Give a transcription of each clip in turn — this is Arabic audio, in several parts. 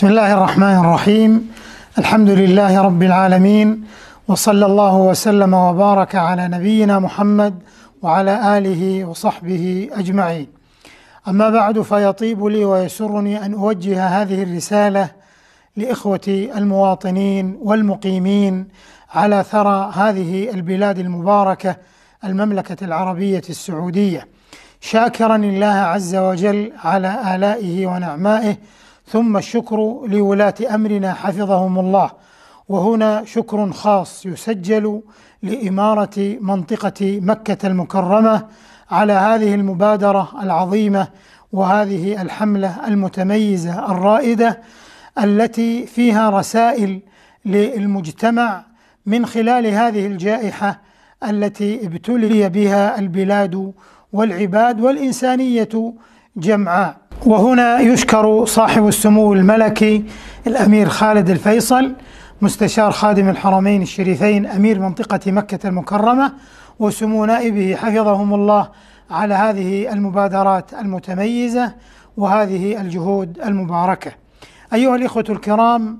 بسم الله الرحمن الرحيم الحمد لله رب العالمين وصلى الله وسلم وبارك على نبينا محمد وعلى اله وصحبه اجمعين اما بعد فيطيب لي ويسرني ان اوجه هذه الرساله لاخوتي المواطنين والمقيمين على ثرى هذه البلاد المباركه المملكه العربيه السعوديه شاكرا الله عز وجل على الائه ونعمائه ثم الشكر لولاة امرنا حفظهم الله وهنا شكر خاص يسجل لاماره منطقه مكه المكرمه على هذه المبادره العظيمه وهذه الحمله المتميزه الرائده التي فيها رسائل للمجتمع من خلال هذه الجائحه التي ابتلي بها البلاد والعباد والانسانيه جمعاء وهنا يشكر صاحب السمو الملكي الأمير خالد الفيصل مستشار خادم الحرمين الشريفين أمير منطقة مكة المكرمة وسمو نائبه حفظهم الله على هذه المبادرات المتميزة وهذه الجهود المباركة. أيها الإخوة الكرام،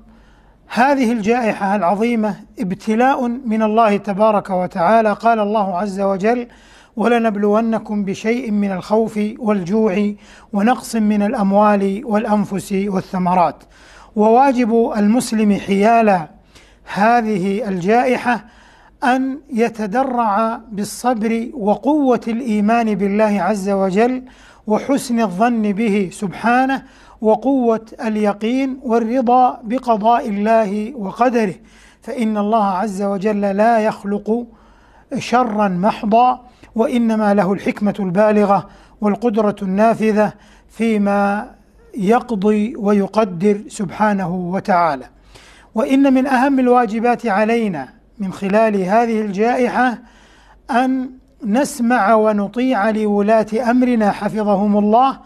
هذه الجائحة العظيمة ابتلاء من الله تبارك وتعالى، قال الله عز وجل: ولنبلونكم بشيء من الخوف والجوع ونقص من الاموال والانفس والثمرات وواجب المسلم حيال هذه الجائحه ان يتدرع بالصبر وقوه الايمان بالله عز وجل وحسن الظن به سبحانه وقوه اليقين والرضا بقضاء الله وقدره فان الله عز وجل لا يخلق شرا محضا وانما له الحكمه البالغه والقدره النافذه فيما يقضي ويقدر سبحانه وتعالى وان من اهم الواجبات علينا من خلال هذه الجائحه ان نسمع ونطيع لولاه امرنا حفظهم الله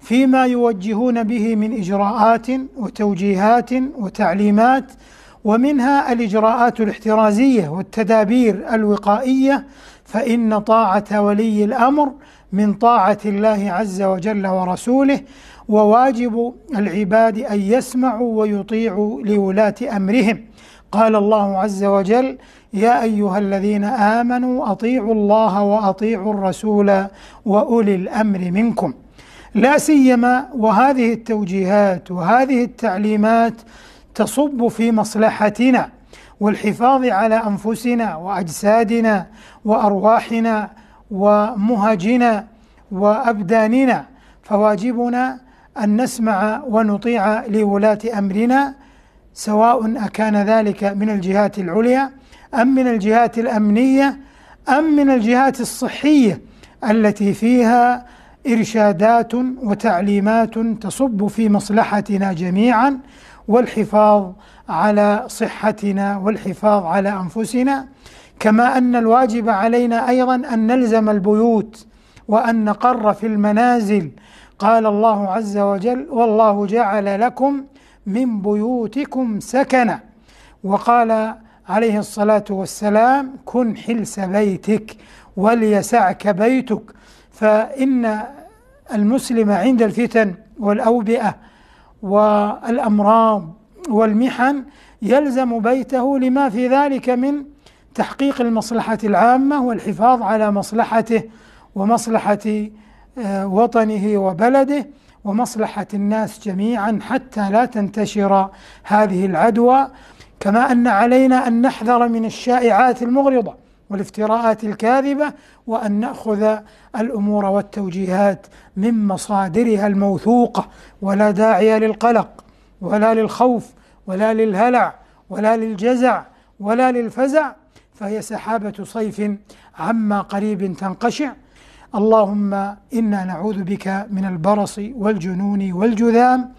فيما يوجهون به من اجراءات وتوجيهات وتعليمات ومنها الاجراءات الاحترازيه والتدابير الوقائيه فإن طاعة ولي الأمر من طاعة الله عز وجل ورسوله وواجب العباد أن يسمعوا ويطيعوا لولاة أمرهم قال الله عز وجل يا أيها الذين آمنوا أطيعوا الله وأطيعوا الرسول وأولي الأمر منكم لا سيما وهذه التوجيهات وهذه التعليمات تصب في مصلحتنا والحفاظ على انفسنا واجسادنا وارواحنا ومهجنا وابداننا فواجبنا ان نسمع ونطيع لولاه امرنا سواء اكان ذلك من الجهات العليا ام من الجهات الامنيه ام من الجهات الصحيه التي فيها ارشادات وتعليمات تصب في مصلحتنا جميعا والحفاظ على صحتنا والحفاظ على انفسنا كما ان الواجب علينا ايضا ان نلزم البيوت وان نقر في المنازل قال الله عز وجل والله جعل لكم من بيوتكم سكنا وقال عليه الصلاه والسلام كن حلس بيتك وليسعك بيتك فان المسلم عند الفتن والاوبئه والأمراض والمحن يلزم بيته لما في ذلك من تحقيق المصلحة العامة والحفاظ على مصلحته ومصلحة آه، وطنه وبلده ومصلحة الناس جميعا حتى لا تنتشر هذه العدوى كما أن علينا أن نحذر من الشائعات المغرضة والافتراءات الكاذبة وأن نأخذ الأمور والتوجيهات من مصادرها الموثوقة ولا داعي للقلق ولا للخوف ولا للهلع ولا للجزع ولا للفزع فهي سحابة صيف عما قريب تنقشع اللهم إنا نعوذ بك من البرص والجنون والجذام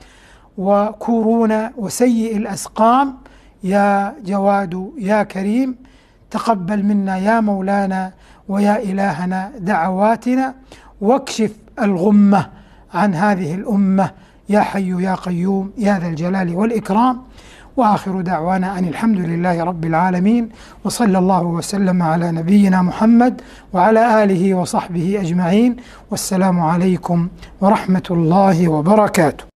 وكورونا وسيء الأسقام يا جواد يا كريم تقبل منا يا مولانا ويا إلهنا دعواتنا واكشف الغمة عن هذه الأمة يا حي يا قيوم يا ذا الجلال والإكرام واخر دعوانا ان الحمد لله رب العالمين وصلى الله وسلم على نبينا محمد وعلى اله وصحبه اجمعين والسلام عليكم ورحمه الله وبركاته